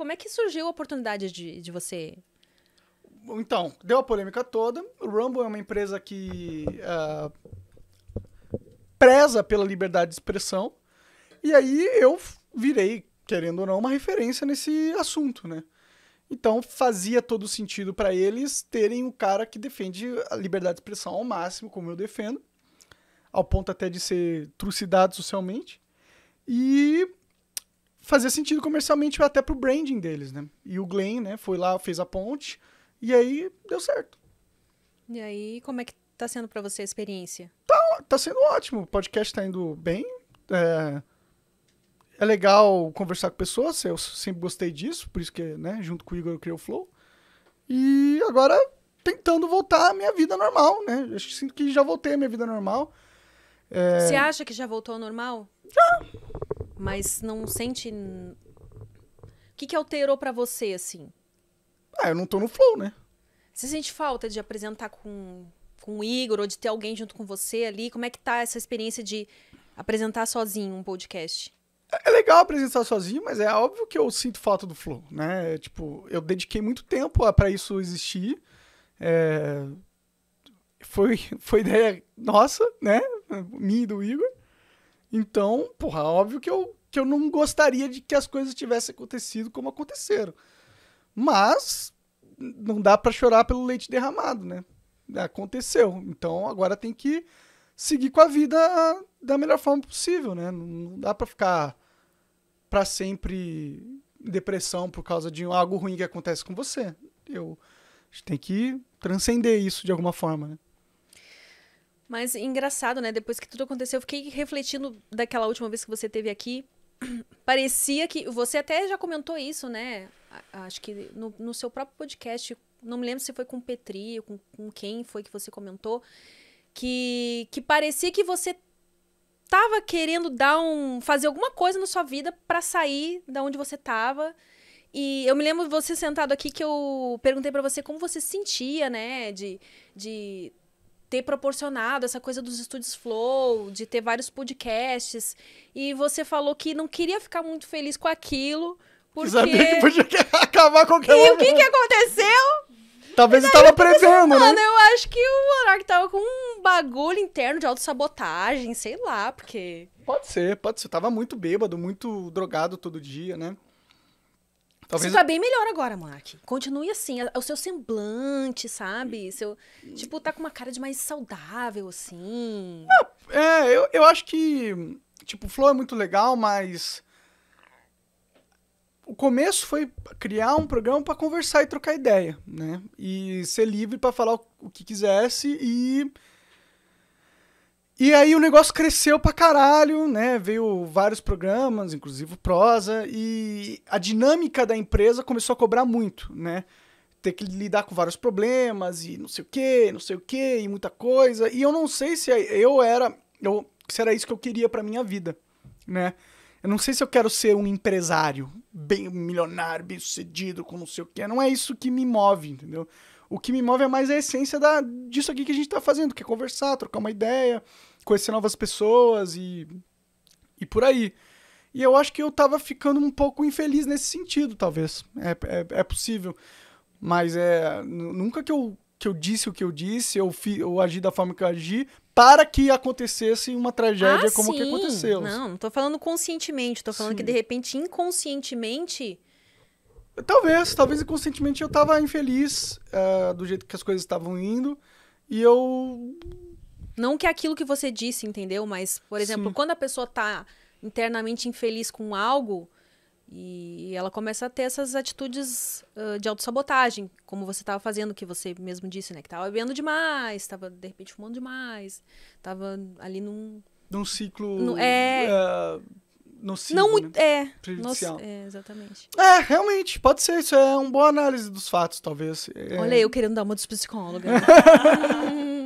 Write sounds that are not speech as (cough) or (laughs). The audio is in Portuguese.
Como é que surgiu a oportunidade de, de você? Então, deu a polêmica toda. O Rumble é uma empresa que uh, preza pela liberdade de expressão. E aí eu virei, querendo ou não, uma referência nesse assunto, né? Então fazia todo sentido para eles terem um cara que defende a liberdade de expressão ao máximo, como eu defendo, ao ponto até de ser trucidado socialmente. E fazia sentido comercialmente até pro branding deles, né? E o Glenn, né, foi lá, fez a ponte e aí deu certo. E aí, como é que tá sendo para você a experiência? Tá, tá sendo ótimo. O podcast tá indo bem. É, é legal conversar com pessoas, eu sempre gostei disso, por isso que, né, junto com o Igor eu criei o Flow. E agora tentando voltar à minha vida normal, né? Eu sinto que já voltei à minha vida normal. É... Você acha que já voltou ao normal? Já. Mas não sente. O que, que alterou para você, assim? Ah, eu não tô no flow, né? Você sente falta de apresentar com, com o Igor ou de ter alguém junto com você ali? Como é que tá essa experiência de apresentar sozinho um podcast? É, é legal apresentar sozinho, mas é óbvio que eu sinto falta do flow, né? É, tipo, eu dediquei muito tempo para isso existir. É... Foi, (laughs) foi ideia nossa, né? Minha e do Igor. Então, porra, óbvio que eu, que eu não gostaria de que as coisas tivessem acontecido como aconteceram. Mas não dá para chorar pelo leite derramado, né? Aconteceu. Então agora tem que seguir com a vida da melhor forma possível, né? Não dá para ficar para sempre depressão por causa de algo ruim que acontece com você. Eu a gente tem que transcender isso de alguma forma, né? Mas engraçado, né? Depois que tudo aconteceu, eu fiquei refletindo daquela última vez que você teve aqui. (clears throat) Parecia que. Você até já comentou isso, né? Acho que no, no seu próprio podcast. Não me lembro se foi com o Petri ou com, com quem foi que você comentou. Que, que parecia que você tava querendo dar um. fazer alguma coisa na sua vida para sair da onde você tava. E eu me lembro você sentado aqui que eu perguntei para você como você sentia, né? De, de ter proporcionado essa coisa dos estúdios Flow, de ter vários podcasts. E você falou que não queria ficar muito feliz com aquilo, porque... Sabia que podia (laughs) acabar aquilo. E momento. o que, que aconteceu? Talvez eu tava prevendo, né? Mano, eu acho que o Monark tava com um bagulho interno de autossabotagem, sei lá, porque... Pode ser, pode ser. Eu tava muito bêbado, muito drogado todo dia, né? Talvez... Você tá bem melhor agora, Mark. Continue assim. O seu semblante, sabe? Seu, tipo, tá com uma cara de mais saudável, assim. Ah, é, eu, eu acho que. Tipo, o Flow é muito legal, mas. O começo foi criar um programa para conversar e trocar ideia, né? E ser livre para falar o que quisesse e e aí o negócio cresceu pra caralho, né? Veio vários programas, inclusive o prosa, e a dinâmica da empresa começou a cobrar muito, né? Ter que lidar com vários problemas e não sei o quê, não sei o quê e muita coisa. E eu não sei se é, eu era. Eu, se era isso que eu queria pra minha vida, né? Eu não sei se eu quero ser um empresário, bem milionário, bem sucedido, com não sei o quê. Não é isso que me move, entendeu? O que me move é mais a essência da, disso aqui que a gente tá fazendo, que é conversar, trocar uma ideia, conhecer novas pessoas e, e por aí. E eu acho que eu tava ficando um pouco infeliz nesse sentido, talvez. É, é, é possível. Mas é. Nunca que eu, que eu disse o que eu disse, eu, fi, eu agi da forma que eu agi, para que acontecesse uma tragédia ah, como sim. que aconteceu. Não, não tô falando conscientemente, tô falando sim. que de repente inconscientemente. Talvez, talvez inconscientemente eu tava infeliz uh, do jeito que as coisas estavam indo e eu não que aquilo que você disse, entendeu? Mas, por exemplo, Sim. quando a pessoa tá internamente infeliz com algo e ela começa a ter essas atitudes uh, de autossabotagem, como você estava fazendo, que você mesmo disse, né? Que estava bebendo demais, estava de repente fumando demais, estava ali num. Num ciclo. No, é. Uh, nocivo, não muito. Né? É. é, exatamente. É, realmente, pode ser. Isso é uma boa análise dos fatos, talvez. É... Olha, eu querendo dar uma dos psicólogos. (laughs)